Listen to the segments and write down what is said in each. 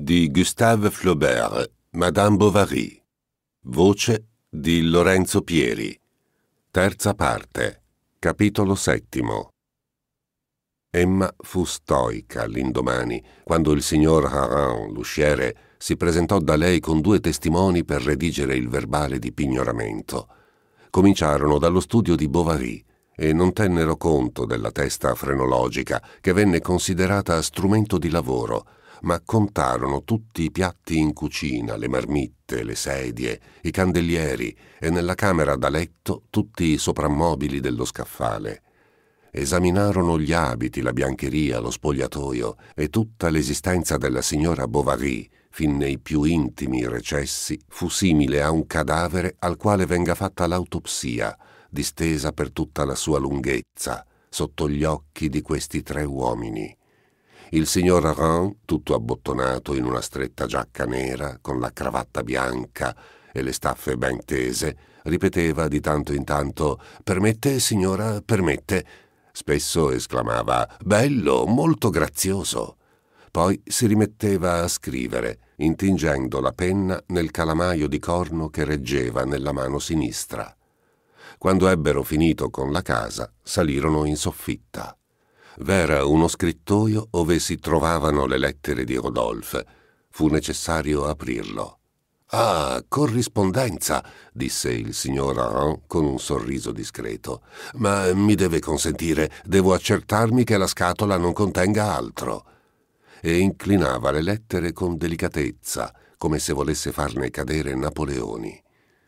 di Gustave Flaubert, Madame Bovary. Voce di Lorenzo Pieri. Terza parte. Capitolo settimo. Emma fu stoica l'indomani, quando il signor Haran, l'usciere, si presentò da lei con due testimoni per redigere il verbale di pignoramento. Cominciarono dallo studio di Bovary e non tennero conto della testa frenologica che venne considerata strumento di lavoro ma contarono tutti i piatti in cucina, le marmitte, le sedie, i candelieri e nella camera da letto tutti i soprammobili dello scaffale. Esaminarono gli abiti, la biancheria, lo spogliatoio e tutta l'esistenza della signora Bovary, fin nei più intimi recessi, fu simile a un cadavere al quale venga fatta l'autopsia, distesa per tutta la sua lunghezza, sotto gli occhi di questi tre uomini il signor Aran, tutto abbottonato in una stretta giacca nera, con la cravatta bianca e le staffe ben tese, ripeteva di tanto in tanto «Permette, signora, permette». Spesso esclamava «Bello, molto grazioso». Poi si rimetteva a scrivere, intingendo la penna nel calamaio di corno che reggeva nella mano sinistra. Quando ebbero finito con la casa, salirono in soffitta. V'era uno scrittoio ove si trovavano le lettere di Rodolphe. Fu necessario aprirlo. Ah, corrispondenza, disse il signor Aron con un sorriso discreto. Ma mi deve consentire, devo accertarmi che la scatola non contenga altro. E inclinava le lettere con delicatezza, come se volesse farne cadere Napoleoni.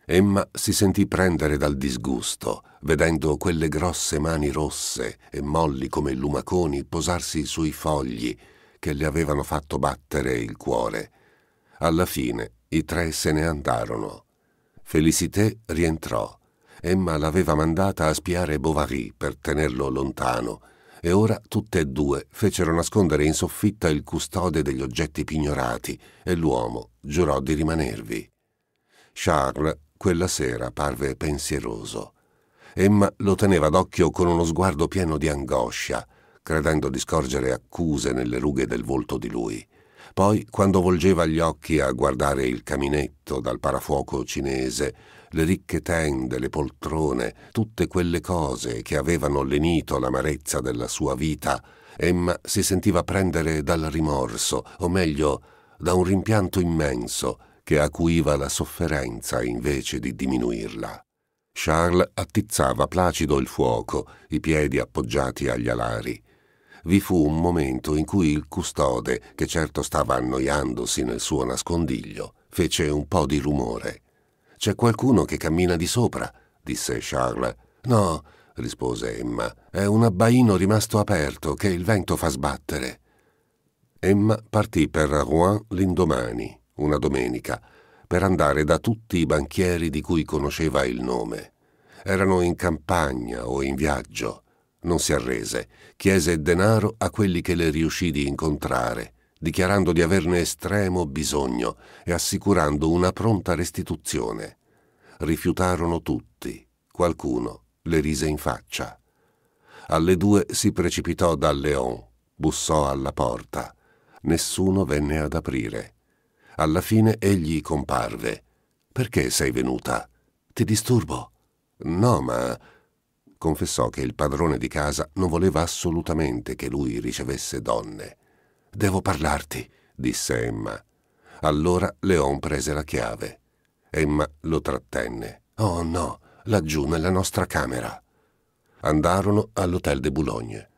Emma si sentì prendere dal disgusto, vedendo quelle grosse mani rosse e molli come lumaconi posarsi sui fogli che le avevano fatto battere il cuore. Alla fine i tre se ne andarono. Felicité rientrò. Emma l'aveva mandata a spiare Bovary per tenerlo lontano e ora tutte e due fecero nascondere in soffitta il custode degli oggetti pignorati e l'uomo giurò di rimanervi. Charles quella sera parve pensieroso. Emma lo teneva d'occhio con uno sguardo pieno di angoscia, credendo di scorgere accuse nelle rughe del volto di lui. Poi, quando volgeva gli occhi a guardare il caminetto dal parafuoco cinese, le ricche tende, le poltrone, tutte quelle cose che avevano lenito l'amarezza della sua vita, Emma si sentiva prendere dal rimorso, o meglio, da un rimpianto immenso, che acuiva la sofferenza invece di diminuirla. Charles attizzava placido il fuoco, i piedi appoggiati agli alari. Vi fu un momento in cui il custode, che certo stava annoiandosi nel suo nascondiglio, fece un po' di rumore. C'è qualcuno che cammina di sopra, disse Charles. No, rispose Emma, è un abbaino rimasto aperto che il vento fa sbattere. Emma partì per Rouen l'indomani una domenica, per andare da tutti i banchieri di cui conosceva il nome. Erano in campagna o in viaggio. Non si arrese, chiese denaro a quelli che le riuscì di incontrare, dichiarando di averne estremo bisogno e assicurando una pronta restituzione. Rifiutarono tutti, qualcuno le rise in faccia. Alle due si precipitò da Leon, bussò alla porta. Nessuno venne ad aprire. Alla fine egli comparve. Perché sei venuta? Ti disturbo? No, ma... Confessò che il padrone di casa non voleva assolutamente che lui ricevesse donne. Devo parlarti, disse Emma. Allora Leon prese la chiave. Emma lo trattenne. Oh no, laggiù nella nostra camera. Andarono all'hotel de Boulogne.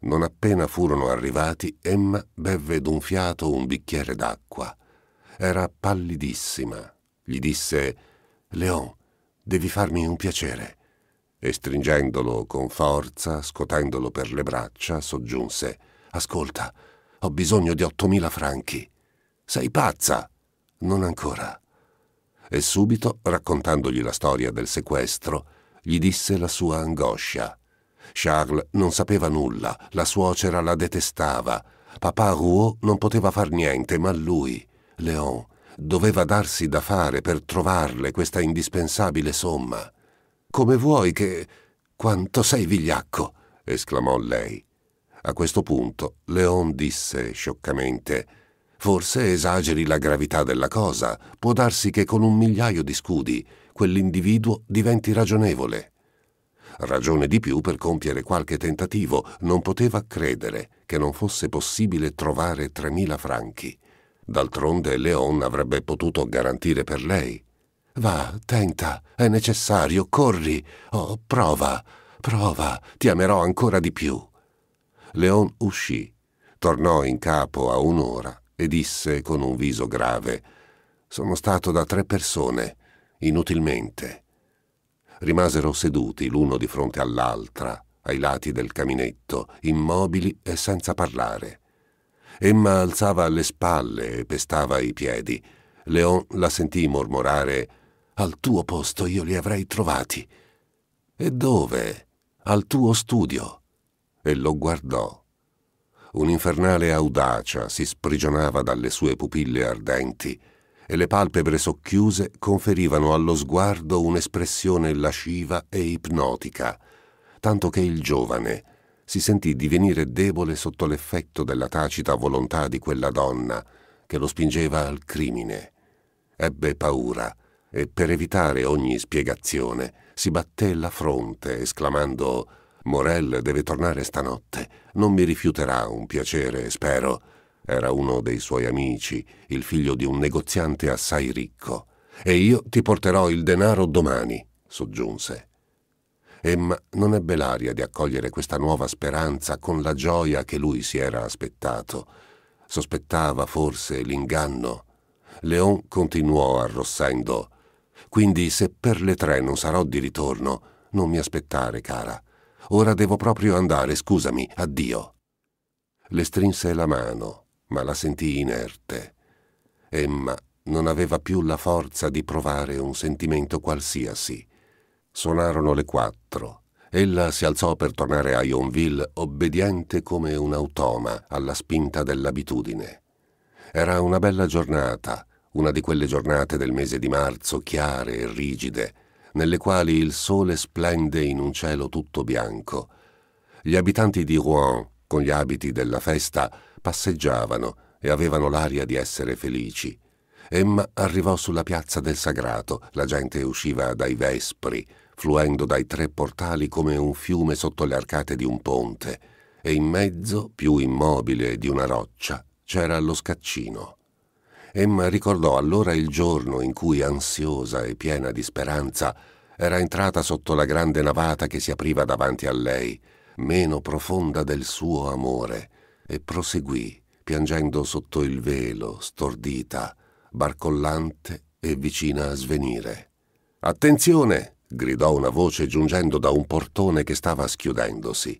Non appena furono arrivati, Emma bevve d'un fiato un bicchiere d'acqua era pallidissima. Gli disse Leon, devi farmi un piacere. E stringendolo con forza, scotendolo per le braccia, soggiunse Ascolta, ho bisogno di ottomila franchi. Sei pazza? Non ancora. E subito, raccontandogli la storia del sequestro, gli disse la sua angoscia. Charles non sapeva nulla, la suocera la detestava, papà Rouault non poteva far niente, ma lui. Leon doveva darsi da fare per trovarle questa indispensabile somma. Come vuoi che... Quanto sei vigliacco! esclamò lei. A questo punto Leon disse scioccamente Forse esageri la gravità della cosa, può darsi che con un migliaio di scudi quell'individuo diventi ragionevole. Ragione di più per compiere qualche tentativo, non poteva credere che non fosse possibile trovare tremila franchi. D'altronde Leon avrebbe potuto garantire per lei. Va, tenta, è necessario, corri. Oh, prova, prova, ti amerò ancora di più. Leon uscì, tornò in capo a un'ora e disse con un viso grave Sono stato da tre persone, inutilmente. Rimasero seduti l'uno di fronte all'altra, ai lati del caminetto, immobili e senza parlare. Emma alzava le spalle e pestava i piedi. Leon la sentì mormorare Al tuo posto io li avrei trovati. E dove? Al tuo studio. E lo guardò. Un'infernale audacia si sprigionava dalle sue pupille ardenti e le palpebre socchiuse conferivano allo sguardo un'espressione lasciva e ipnotica, tanto che il giovane, si sentì divenire debole sotto l'effetto della tacita volontà di quella donna che lo spingeva al crimine. Ebbe paura e per evitare ogni spiegazione si batté la fronte esclamando Morel deve tornare stanotte, non mi rifiuterà un piacere, spero. Era uno dei suoi amici, il figlio di un negoziante assai ricco. E io ti porterò il denaro domani, soggiunse. Emma non ebbe l'aria di accogliere questa nuova speranza con la gioia che lui si era aspettato. Sospettava forse l'inganno. Leon continuò arrossendo. Quindi se per le tre non sarò di ritorno, non mi aspettare, cara. Ora devo proprio andare, scusami, addio. Le strinse la mano, ma la sentì inerte. Emma non aveva più la forza di provare un sentimento qualsiasi. Suonarono le quattro. Ella si alzò per tornare a Yonville, obbediente come un automa alla spinta dell'abitudine. Era una bella giornata, una di quelle giornate del mese di marzo chiare e rigide, nelle quali il sole splende in un cielo tutto bianco. Gli abitanti di Rouen, con gli abiti della festa, passeggiavano e avevano l'aria di essere felici. Emma arrivò sulla piazza del Sagrato, la gente usciva dai vespri, fluendo dai tre portali come un fiume sotto le arcate di un ponte, e in mezzo, più immobile di una roccia, c'era lo scaccino. Emma ricordò allora il giorno in cui, ansiosa e piena di speranza, era entrata sotto la grande navata che si apriva davanti a lei, meno profonda del suo amore, e proseguì, piangendo sotto il velo, stordita, barcollante e vicina a svenire. Attenzione! gridò una voce giungendo da un portone che stava schiudendosi.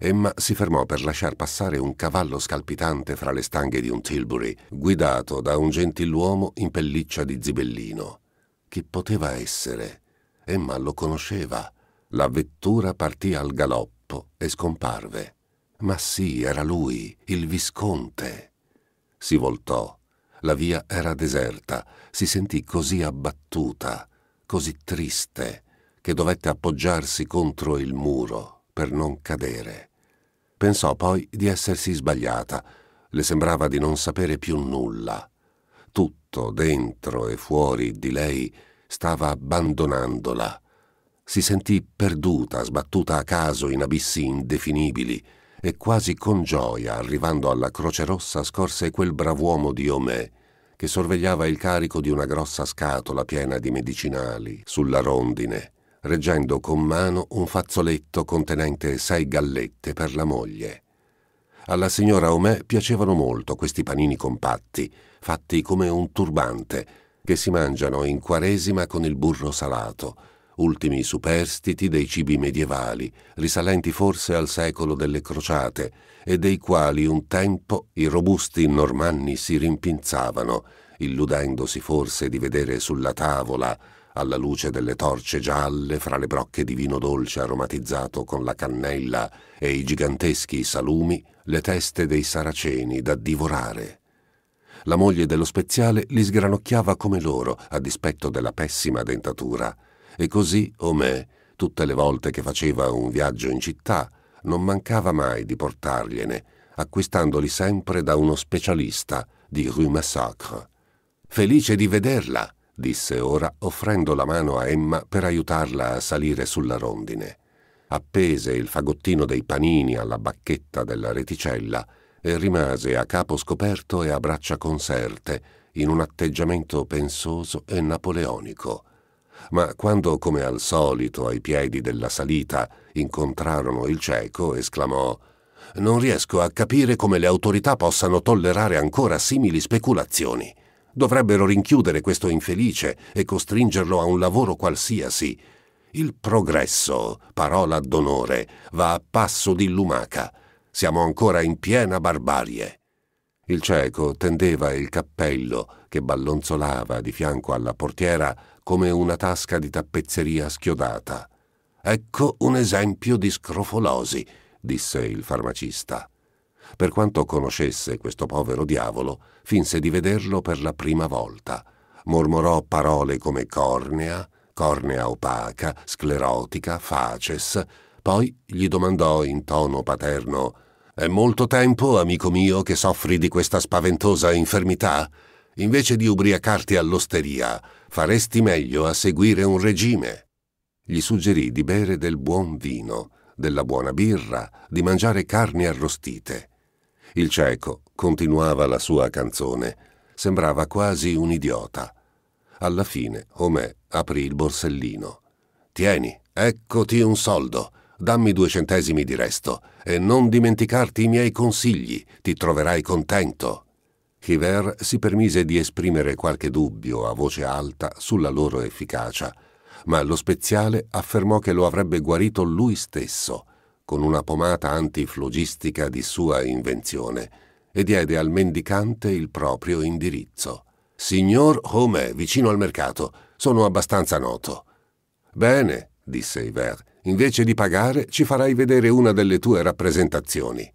Emma si fermò per lasciar passare un cavallo scalpitante fra le stanghe di un Tilbury, guidato da un gentiluomo in pelliccia di zibellino. Chi poteva essere? Emma lo conosceva. La vettura partì al galoppo e scomparve. Ma sì, era lui, il visconte. Si voltò. La via era deserta. Si sentì così abbattuta, così triste che dovette appoggiarsi contro il muro per non cadere. Pensò poi di essersi sbagliata, le sembrava di non sapere più nulla. Tutto, dentro e fuori di lei, stava abbandonandola. Si sentì perduta, sbattuta a caso in abissi indefinibili, e quasi con gioia, arrivando alla Croce Rossa, scorse quel brav'uomo di Omè, che sorvegliava il carico di una grossa scatola piena di medicinali sulla rondine reggendo con mano un fazzoletto contenente sei gallette per la moglie. Alla signora Omè piacevano molto questi panini compatti, fatti come un turbante, che si mangiano in quaresima con il burro salato, ultimi superstiti dei cibi medievali, risalenti forse al secolo delle crociate, e dei quali un tempo i robusti normanni si rimpinzavano, illudendosi forse di vedere sulla tavola alla luce delle torce gialle fra le brocche di vino dolce aromatizzato con la cannella e i giganteschi salumi, le teste dei saraceni da divorare. La moglie dello speziale li sgranocchiava come loro, a dispetto della pessima dentatura, e così Omè, tutte le volte che faceva un viaggio in città, non mancava mai di portargliene, acquistandoli sempre da uno specialista di Rue Massacre. Felice di vederla, disse ora, offrendo la mano a Emma per aiutarla a salire sulla rondine. Appese il fagottino dei panini alla bacchetta della reticella e rimase a capo scoperto e a braccia conserte, in un atteggiamento pensoso e napoleonico. Ma quando, come al solito, ai piedi della salita incontrarono il cieco, esclamò «Non riesco a capire come le autorità possano tollerare ancora simili speculazioni. Dovrebbero rinchiudere questo infelice e costringerlo a un lavoro qualsiasi. Il progresso, parola d'onore, va a passo di lumaca. Siamo ancora in piena barbarie. Il cieco tendeva il cappello che ballonzolava di fianco alla portiera come una tasca di tappezzeria schiodata. Ecco un esempio di scrofolosi, disse il farmacista. Per quanto conoscesse questo povero diavolo, finse di vederlo per la prima volta. Mormorò parole come cornea, cornea opaca, sclerotica, faces. Poi gli domandò in tono paterno «È molto tempo, amico mio, che soffri di questa spaventosa infermità?» invece di ubriacarti all'osteria, faresti meglio a seguire un regime. Gli suggerì di bere del buon vino, della buona birra, di mangiare carni arrostite. Il cieco continuava la sua canzone. Sembrava quasi un idiota. Alla fine Homè aprì il borsellino. Tieni, eccoti un soldo. Dammi due centesimi di resto e non dimenticarti i miei consigli. Ti troverai contento. Hiver si permise di esprimere qualche dubbio a voce alta sulla loro efficacia, ma lo speziale affermò che lo avrebbe guarito lui stesso con una pomata antiflogistica di sua invenzione e diede al mendicante il proprio indirizzo. Signor Homé, vicino al mercato, sono abbastanza noto. Bene, disse Iver, invece di pagare ci farai vedere una delle tue rappresentazioni.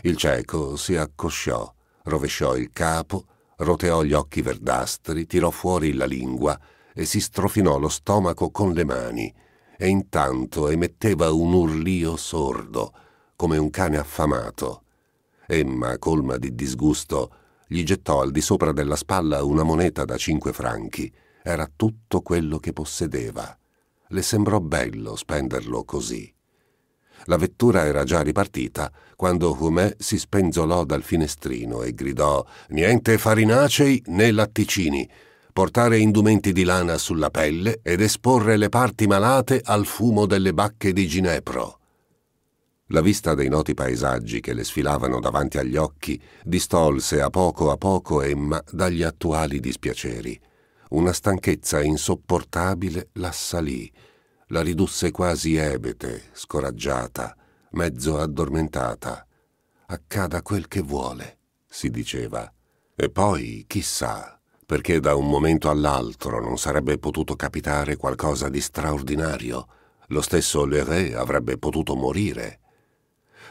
Il cieco si accosciò, rovesciò il capo, roteò gli occhi verdastri, tirò fuori la lingua e si strofinò lo stomaco con le mani e intanto emetteva un urlio sordo, come un cane affamato. Emma, colma di disgusto, gli gettò al di sopra della spalla una moneta da cinque franchi. Era tutto quello che possedeva. Le sembrò bello spenderlo così. La vettura era già ripartita quando Humè si spenzolò dal finestrino e gridò «Niente farinacei né latticini!» portare indumenti di lana sulla pelle ed esporre le parti malate al fumo delle bacche di ginepro. La vista dei noti paesaggi che le sfilavano davanti agli occhi distolse a poco a poco Emma dagli attuali dispiaceri. Una stanchezza insopportabile l'assalì, la ridusse quasi ebete, scoraggiata, mezzo addormentata. Accada quel che vuole, si diceva. E poi, chissà, perché da un momento all'altro non sarebbe potuto capitare qualcosa di straordinario. Lo stesso Leré avrebbe potuto morire.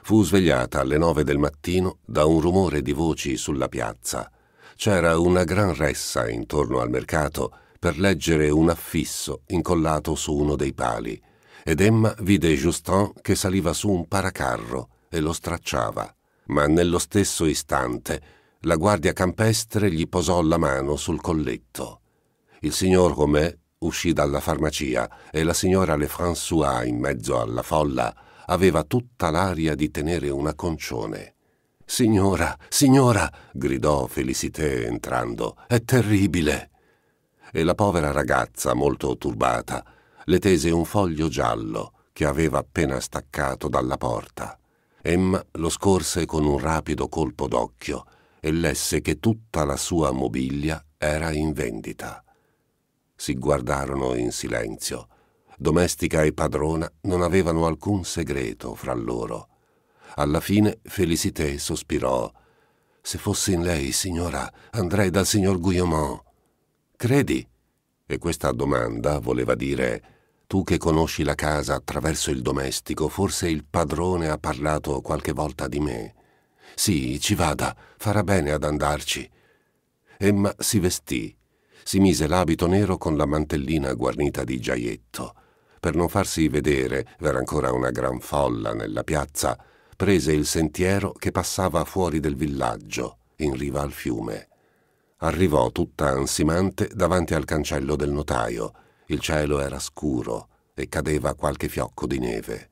Fu svegliata alle nove del mattino da un rumore di voci sulla piazza. C'era una gran ressa intorno al mercato per leggere un affisso incollato su uno dei pali, ed Emma vide Justin che saliva su un paracarro e lo stracciava. Ma nello stesso istante la guardia campestre gli posò la mano sul colletto. Il signor Romè uscì dalla farmacia e la signora Lefrançois, in mezzo alla folla, aveva tutta l'aria di tenere una concione. Signora, signora, gridò Felicité entrando, è terribile. E la povera ragazza, molto turbata, le tese un foglio giallo che aveva appena staccato dalla porta. Emma lo scorse con un rapido colpo d'occhio e lesse che tutta la sua mobilia era in vendita. Si guardarono in silenzio. Domestica e padrona non avevano alcun segreto fra loro. Alla fine Felicité sospirò. Se fossi in lei, signora, andrei dal signor Guillaumin. Credi? E questa domanda voleva dire tu che conosci la casa attraverso il domestico, forse il padrone ha parlato qualche volta di me. Sì, ci vada, farà bene ad andarci. Emma si vestì, si mise l'abito nero con la mantellina guarnita di giaietto. Per non farsi vedere, era ancora una gran folla nella piazza, prese il sentiero che passava fuori del villaggio, in riva al fiume. Arrivò tutta ansimante davanti al cancello del notaio. Il cielo era scuro e cadeva qualche fiocco di neve.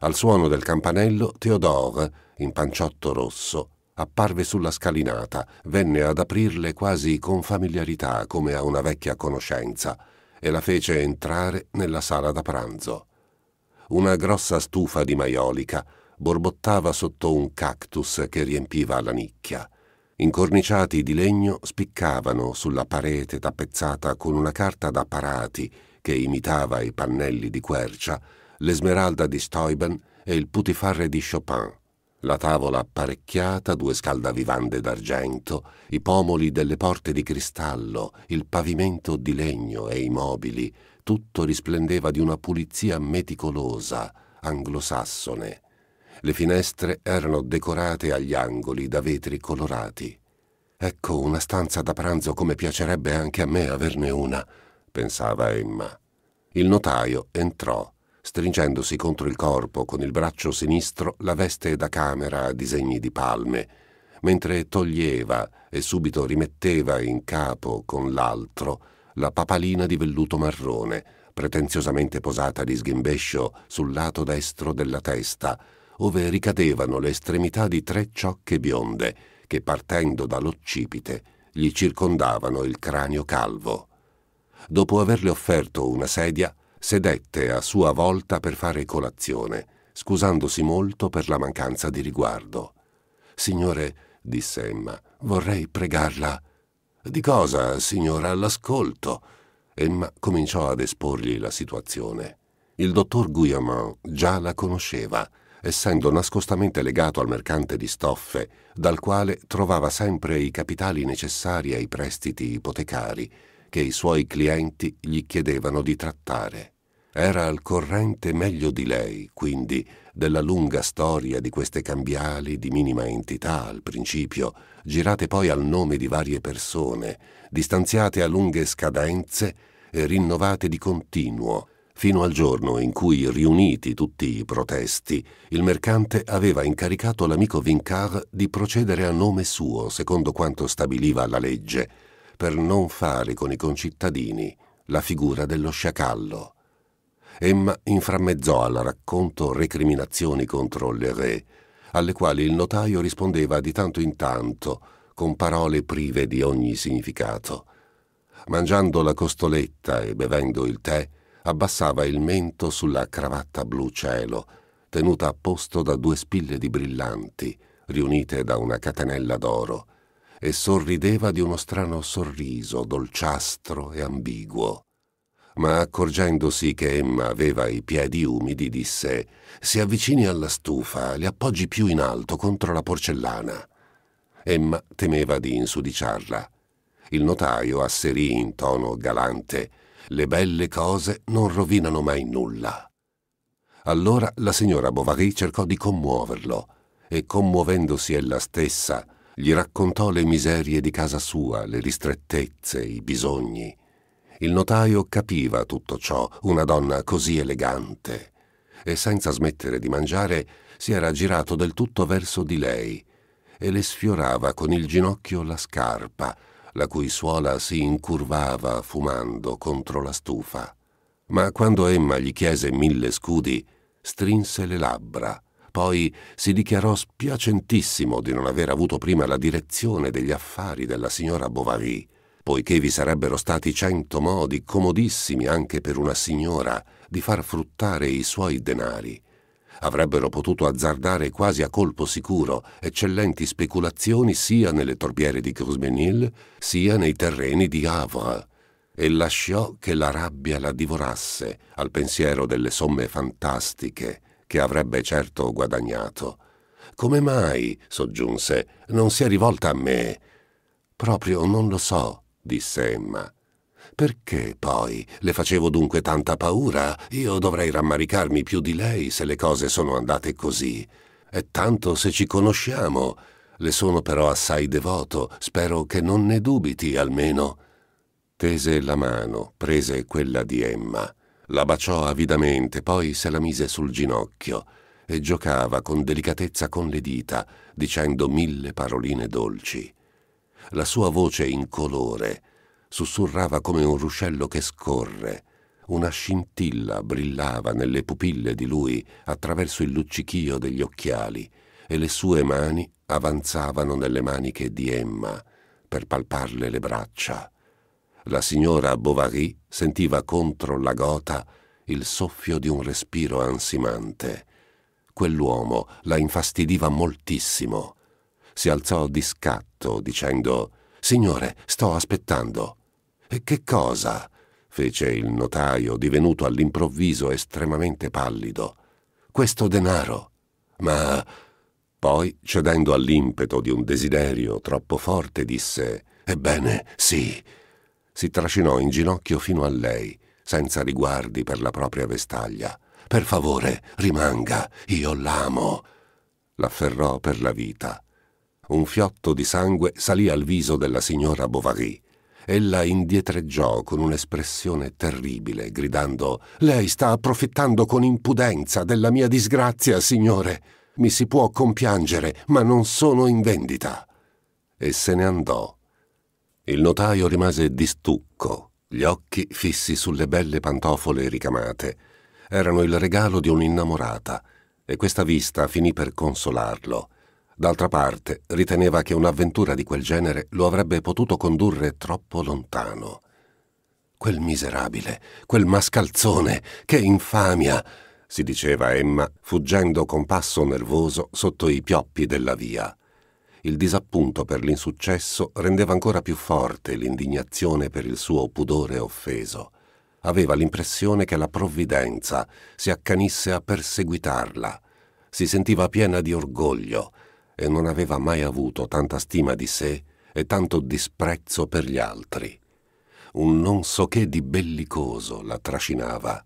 Al suono del campanello, Theodore in panciotto rosso, apparve sulla scalinata, venne ad aprirle quasi con familiarità come a una vecchia conoscenza, e la fece entrare nella sala da pranzo. Una grossa stufa di maiolica borbottava sotto un cactus che riempiva la nicchia. Incorniciati di legno spiccavano sulla parete tappezzata con una carta da parati che imitava i pannelli di quercia, l'esmeralda di Steuben e il putifarre di Chopin la tavola apparecchiata, due scaldavivande d'argento, i pomoli delle porte di cristallo, il pavimento di legno e i mobili, tutto risplendeva di una pulizia meticolosa, anglosassone. Le finestre erano decorate agli angoli da vetri colorati. Ecco una stanza da pranzo come piacerebbe anche a me averne una, pensava Emma. Il notaio entrò stringendosi contro il corpo con il braccio sinistro la veste da camera a disegni di palme, mentre toglieva e subito rimetteva in capo con l'altro la papalina di velluto marrone, pretenziosamente posata di sghimbescio sul lato destro della testa, ove ricadevano le estremità di tre ciocche bionde che partendo dall'occipite gli circondavano il cranio calvo. Dopo averle offerto una sedia, sedette a sua volta per fare colazione, scusandosi molto per la mancanza di riguardo. Signore, disse Emma, vorrei pregarla. Di cosa, signora, all'ascolto? Emma cominciò ad esporgli la situazione. Il dottor Guillemot già la conosceva, essendo nascostamente legato al mercante di stoffe, dal quale trovava sempre i capitali necessari ai prestiti ipotecari che i suoi clienti gli chiedevano di trattare. Era al corrente meglio di lei, quindi, della lunga storia di queste cambiali di minima entità al principio, girate poi al nome di varie persone, distanziate a lunghe scadenze e rinnovate di continuo, fino al giorno in cui, riuniti tutti i protesti, il mercante aveva incaricato l'amico Vincard di procedere a nome suo, secondo quanto stabiliva la legge, per non fare con i concittadini la figura dello sciacallo. Emma inframmezzò al racconto recriminazioni contro le re, alle quali il notaio rispondeva di tanto in tanto con parole prive di ogni significato. Mangiando la costoletta e bevendo il tè, abbassava il mento sulla cravatta blu cielo, tenuta a posto da due spille di brillanti, riunite da una catenella d'oro e sorrideva di uno strano sorriso dolciastro e ambiguo. Ma accorgendosi che Emma aveva i piedi umidi, disse Si avvicini alla stufa, li appoggi più in alto contro la porcellana. Emma temeva di insudiciarla. Il notaio asserì in tono galante Le belle cose non rovinano mai nulla. Allora la signora Bovary cercò di commuoverlo e commuovendosi ella stessa gli raccontò le miserie di casa sua, le ristrettezze, i bisogni. Il notaio capiva tutto ciò, una donna così elegante, e senza smettere di mangiare si era girato del tutto verso di lei e le sfiorava con il ginocchio la scarpa, la cui suola si incurvava fumando contro la stufa. Ma quando Emma gli chiese mille scudi, strinse le labbra poi si dichiarò spiacentissimo di non aver avuto prima la direzione degli affari della signora Bovary, poiché vi sarebbero stati cento modi comodissimi anche per una signora di far fruttare i suoi denari. Avrebbero potuto azzardare quasi a colpo sicuro eccellenti speculazioni sia nelle torbiere di Crusbenil sia nei terreni di Havre e lasciò che la rabbia la divorasse al pensiero delle somme fantastiche che avrebbe certo guadagnato. Come mai, soggiunse, non si è rivolta a me? Proprio non lo so, disse Emma. Perché poi le facevo dunque tanta paura? Io dovrei rammaricarmi più di lei se le cose sono andate così. E tanto se ci conosciamo. Le sono però assai devoto, spero che non ne dubiti almeno. Tese la mano, prese quella di Emma. La baciò avidamente, poi se la mise sul ginocchio e giocava con delicatezza con le dita, dicendo mille paroline dolci. La sua voce incolore sussurrava come un ruscello che scorre. Una scintilla brillava nelle pupille di lui attraverso il luccichio degli occhiali e le sue mani avanzavano nelle maniche di Emma per palparle le braccia la signora Bovary sentiva contro la gota il soffio di un respiro ansimante. Quell'uomo la infastidiva moltissimo. Si alzò di scatto dicendo Signore, sto aspettando. E che cosa? fece il notaio, divenuto all'improvviso estremamente pallido. Questo denaro. Ma... Poi, cedendo all'impeto di un desiderio troppo forte, disse Ebbene, sì, si trascinò in ginocchio fino a lei, senza riguardi per la propria vestaglia. Per favore, rimanga, io l'amo. L'afferrò per la vita. Un fiotto di sangue salì al viso della signora Bovary. Ella indietreggiò con un'espressione terribile, gridando Lei sta approfittando con impudenza della mia disgrazia, signore. Mi si può compiangere, ma non sono in vendita. E se ne andò il notaio rimase di stucco, gli occhi fissi sulle belle pantofole ricamate. Erano il regalo di un'innamorata e questa vista finì per consolarlo. D'altra parte, riteneva che un'avventura di quel genere lo avrebbe potuto condurre troppo lontano. Quel miserabile, quel mascalzone, che infamia! si diceva Emma, fuggendo con passo nervoso sotto i pioppi della via il disappunto per l'insuccesso rendeva ancora più forte l'indignazione per il suo pudore offeso. Aveva l'impressione che la provvidenza si accanisse a perseguitarla. Si sentiva piena di orgoglio e non aveva mai avuto tanta stima di sé e tanto disprezzo per gli altri. Un non so che di bellicoso la trascinava.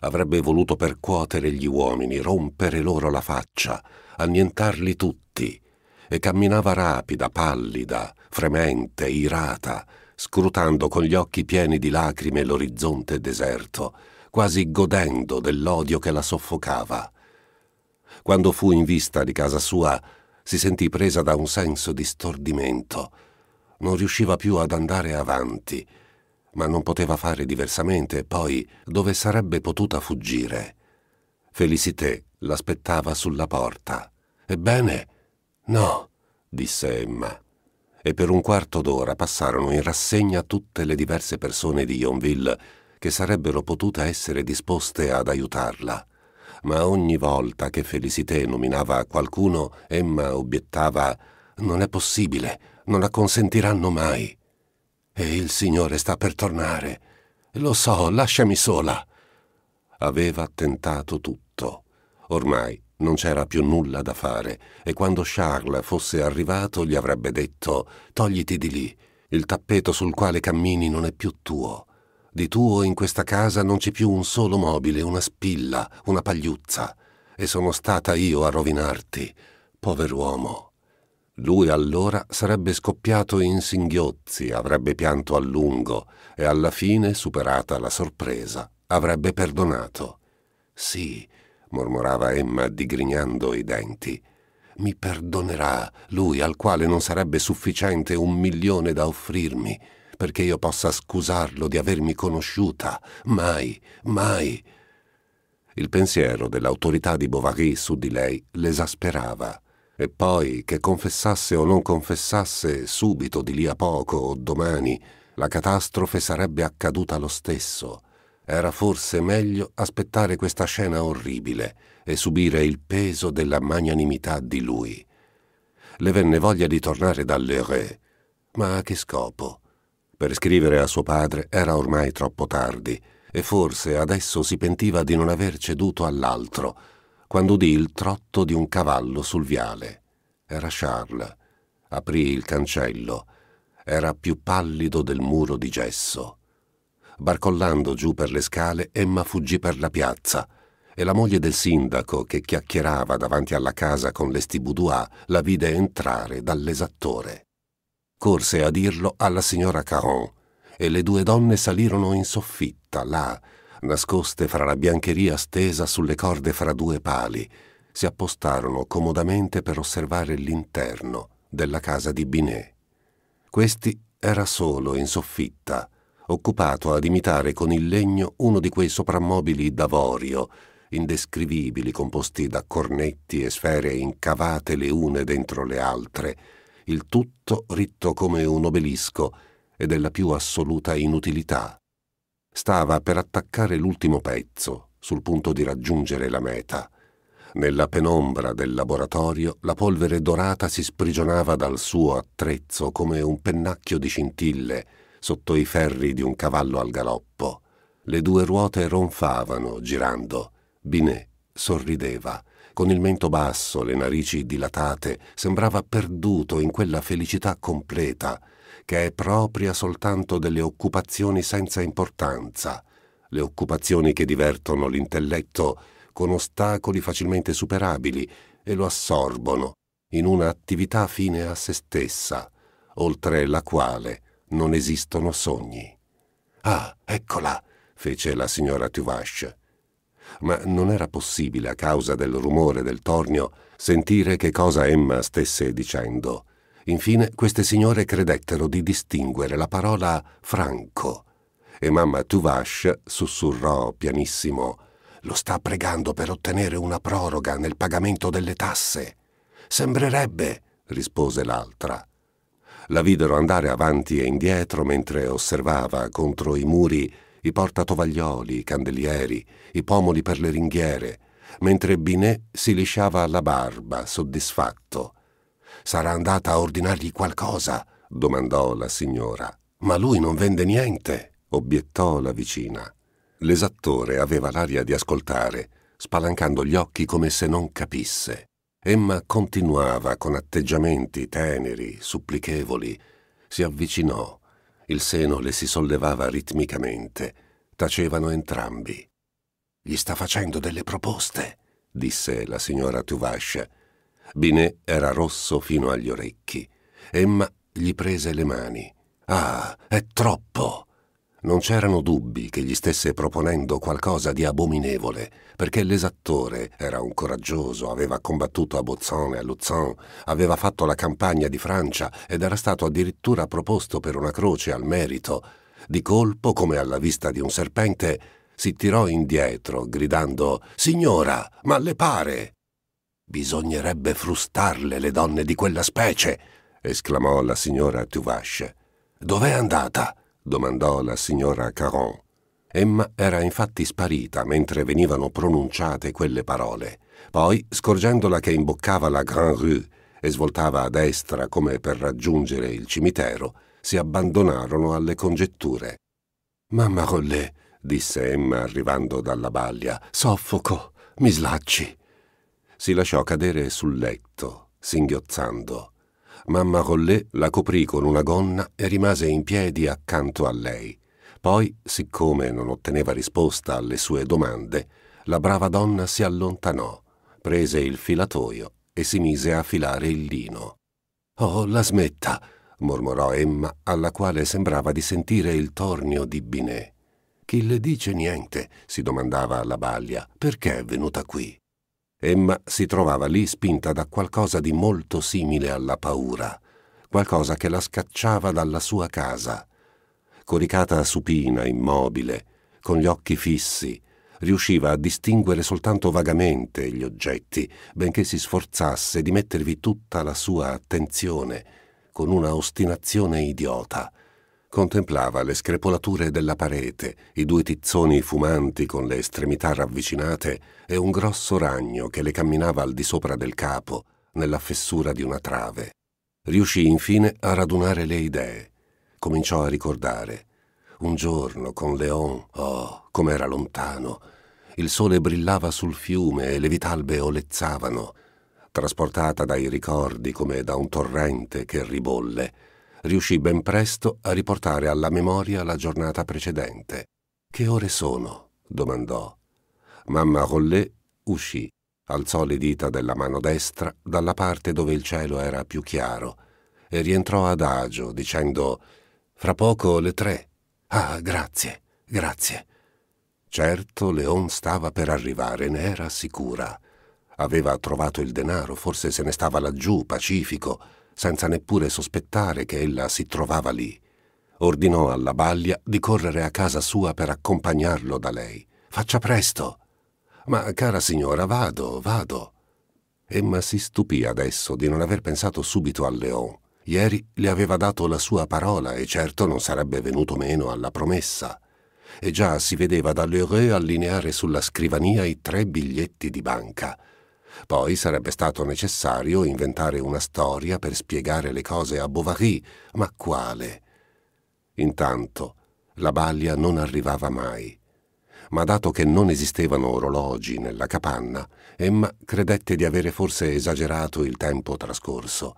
Avrebbe voluto percuotere gli uomini, rompere loro la faccia, annientarli tutti e camminava rapida, pallida, fremente, irata, scrutando con gli occhi pieni di lacrime l'orizzonte deserto, quasi godendo dell'odio che la soffocava. Quando fu in vista di casa sua, si sentì presa da un senso di stordimento. Non riusciva più ad andare avanti, ma non poteva fare diversamente poi dove sarebbe potuta fuggire. Felicité l'aspettava sulla porta. Ebbene, No, disse Emma. E per un quarto d'ora passarono in rassegna tutte le diverse persone di Yonville che sarebbero potute essere disposte ad aiutarla. Ma ogni volta che Felicité nominava qualcuno, Emma obiettava «Non è possibile, non acconsentiranno mai». «E il Signore sta per tornare. Lo so, lasciami sola». Aveva tentato tutto. Ormai non c'era più nulla da fare e quando Charles fosse arrivato gli avrebbe detto togliti di lì, il tappeto sul quale cammini non è più tuo. Di tuo in questa casa non c'è più un solo mobile, una spilla, una pagliuzza. E sono stata io a rovinarti, pover'uomo. Lui allora sarebbe scoppiato in singhiozzi, avrebbe pianto a lungo e alla fine, superata la sorpresa, avrebbe perdonato. Sì, mormorava Emma digrignando i denti. Mi perdonerà lui al quale non sarebbe sufficiente un milione da offrirmi, perché io possa scusarlo di avermi conosciuta. Mai, mai. Il pensiero dell'autorità di Bovary su di lei l'esasperava. E poi, che confessasse o non confessasse, subito di lì a poco o domani, la catastrofe sarebbe accaduta lo stesso era forse meglio aspettare questa scena orribile e subire il peso della magnanimità di lui. Le venne voglia di tornare dall'Ere, ma a che scopo? Per scrivere a suo padre era ormai troppo tardi e forse adesso si pentiva di non aver ceduto all'altro, quando udì il trotto di un cavallo sul viale. Era Charles. Aprì il cancello. Era più pallido del muro di gesso. Barcollando giù per le scale, Emma fuggì per la piazza e la moglie del sindaco, che chiacchierava davanti alla casa con l'estiboudois, la vide entrare dall'esattore. Corse a dirlo alla signora Caron e le due donne salirono in soffitta, là, nascoste fra la biancheria stesa sulle corde fra due pali, si appostarono comodamente per osservare l'interno della casa di Binet. Questi era solo in soffitta, occupato ad imitare con il legno uno di quei soprammobili d'avorio, indescrivibili, composti da cornetti e sfere incavate le une dentro le altre, il tutto ritto come un obelisco e della più assoluta inutilità. Stava per attaccare l'ultimo pezzo, sul punto di raggiungere la meta. Nella penombra del laboratorio la polvere dorata si sprigionava dal suo attrezzo come un pennacchio di scintille, sotto i ferri di un cavallo al galoppo. Le due ruote ronfavano, girando. Binet sorrideva. Con il mento basso, le narici dilatate, sembrava perduto in quella felicità completa che è propria soltanto delle occupazioni senza importanza, le occupazioni che divertono l'intelletto con ostacoli facilmente superabili e lo assorbono in una attività fine a se stessa, oltre la quale non esistono sogni. Ah, eccola, fece la signora Tuvache. Ma non era possibile, a causa del rumore del tornio, sentire che cosa Emma stesse dicendo. Infine, queste signore credettero di distinguere la parola Franco. E mamma Tuvache sussurrò pianissimo lo sta pregando per ottenere una proroga nel pagamento delle tasse. Sembrerebbe, rispose l'altra. La videro andare avanti e indietro mentre osservava contro i muri i portatovaglioli, i candelieri, i pomoli per le ringhiere, mentre Binet si lisciava la barba, soddisfatto. Sarà andata a ordinargli qualcosa? domandò la signora. Ma lui non vende niente, obiettò la vicina. L'esattore aveva l'aria di ascoltare, spalancando gli occhi come se non capisse. Emma continuava con atteggiamenti teneri, supplichevoli. Si avvicinò. Il seno le si sollevava ritmicamente. Tacevano entrambi. Gli sta facendo delle proposte, disse la signora Tuvascia. Binet era rosso fino agli orecchi. Emma gli prese le mani. Ah, è troppo! Non c'erano dubbi che gli stesse proponendo qualcosa di abominevole, perché l'esattore era un coraggioso, aveva combattuto a Bozzon e a Luzon, aveva fatto la campagna di Francia ed era stato addirittura proposto per una croce al merito. Di colpo, come alla vista di un serpente, si tirò indietro, gridando Signora, ma le pare? Bisognerebbe frustarle le donne di quella specie, esclamò la signora Tuvache. Dov'è andata? domandò la signora Caron. Emma era infatti sparita mentre venivano pronunciate quelle parole. Poi, scorgendola che imboccava la Grand Rue e svoltava a destra come per raggiungere il cimitero, si abbandonarono alle congetture. Mamma Rollet, disse Emma arrivando dalla balia, soffoco, mi slacci. Si lasciò cadere sul letto, singhiozzando mamma Collè la coprì con una gonna e rimase in piedi accanto a lei. Poi, siccome non otteneva risposta alle sue domande, la brava donna si allontanò, prese il filatoio e si mise a filare il lino. Oh, la smetta! mormorò Emma, alla quale sembrava di sentire il tornio di Binet. Chi le dice niente? si domandava alla baglia. Perché è venuta qui? Emma si trovava lì spinta da qualcosa di molto simile alla paura, qualcosa che la scacciava dalla sua casa. Coricata supina, immobile, con gli occhi fissi, riusciva a distinguere soltanto vagamente gli oggetti, benché si sforzasse di mettervi tutta la sua attenzione, con una ostinazione idiota contemplava le screpolature della parete, i due tizzoni fumanti con le estremità ravvicinate e un grosso ragno che le camminava al di sopra del capo, nella fessura di una trave. Riuscì infine a radunare le idee. Cominciò a ricordare. Un giorno con Leon, oh, com'era lontano! Il sole brillava sul fiume e le vitalbe olezzavano, trasportata dai ricordi come da un torrente che ribolle riuscì ben presto a riportare alla memoria la giornata precedente. Che ore sono? domandò. Mamma Rollet uscì, alzò le dita della mano destra dalla parte dove il cielo era più chiaro e rientrò adagio dicendo Fra poco le tre. Ah, grazie, grazie. Certo, Leon stava per arrivare, ne era sicura. Aveva trovato il denaro, forse se ne stava laggiù, pacifico, senza neppure sospettare che ella si trovava lì. Ordinò alla Baglia di correre a casa sua per accompagnarlo da lei. Faccia presto! Ma cara signora, vado, vado. Emma si stupì adesso di non aver pensato subito a Leon. Ieri le aveva dato la sua parola e certo non sarebbe venuto meno alla promessa. E già si vedeva da Lheureux allineare sulla scrivania i tre biglietti di banca. Poi sarebbe stato necessario inventare una storia per spiegare le cose a Bovary, ma quale? Intanto la baglia non arrivava mai. Ma dato che non esistevano orologi nella capanna, Emma credette di avere forse esagerato il tempo trascorso.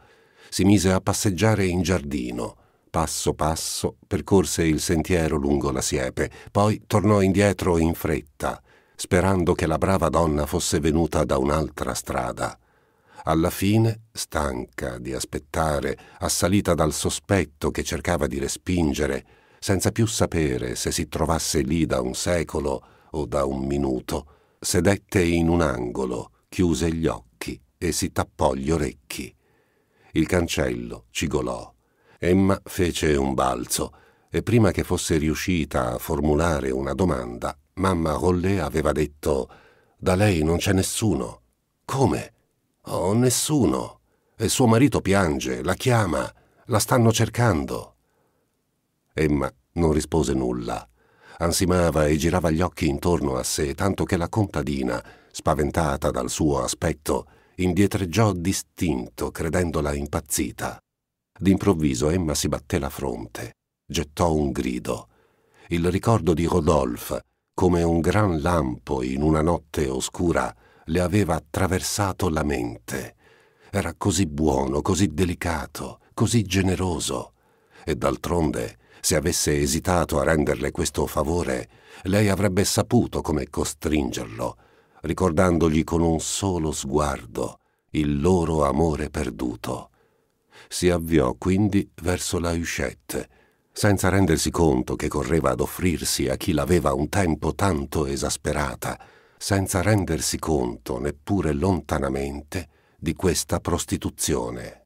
Si mise a passeggiare in giardino. Passo passo percorse il sentiero lungo la siepe, poi tornò indietro in fretta sperando che la brava donna fosse venuta da un'altra strada. Alla fine, stanca di aspettare, assalita dal sospetto che cercava di respingere, senza più sapere se si trovasse lì da un secolo o da un minuto, sedette in un angolo, chiuse gli occhi e si tappò gli orecchi. Il cancello cigolò. Emma fece un balzo e prima che fosse riuscita a formulare una domanda Mamma Rollet aveva detto Da lei non c'è nessuno. Come? Oh, nessuno. E suo marito piange, la chiama, la stanno cercando. Emma non rispose nulla. Ansimava e girava gli occhi intorno a sé, tanto che la contadina, spaventata dal suo aspetto, indietreggiò distinto, credendola impazzita. D'improvviso Emma si batté la fronte, gettò un grido. Il ricordo di Rodolphe, come un gran lampo in una notte oscura, le aveva attraversato la mente. Era così buono, così delicato, così generoso. E d'altronde, se avesse esitato a renderle questo favore, lei avrebbe saputo come costringerlo, ricordandogli con un solo sguardo il loro amore perduto. Si avviò quindi verso la Huchette, senza rendersi conto che correva ad offrirsi a chi l'aveva un tempo tanto esasperata, senza rendersi conto neppure lontanamente di questa prostituzione.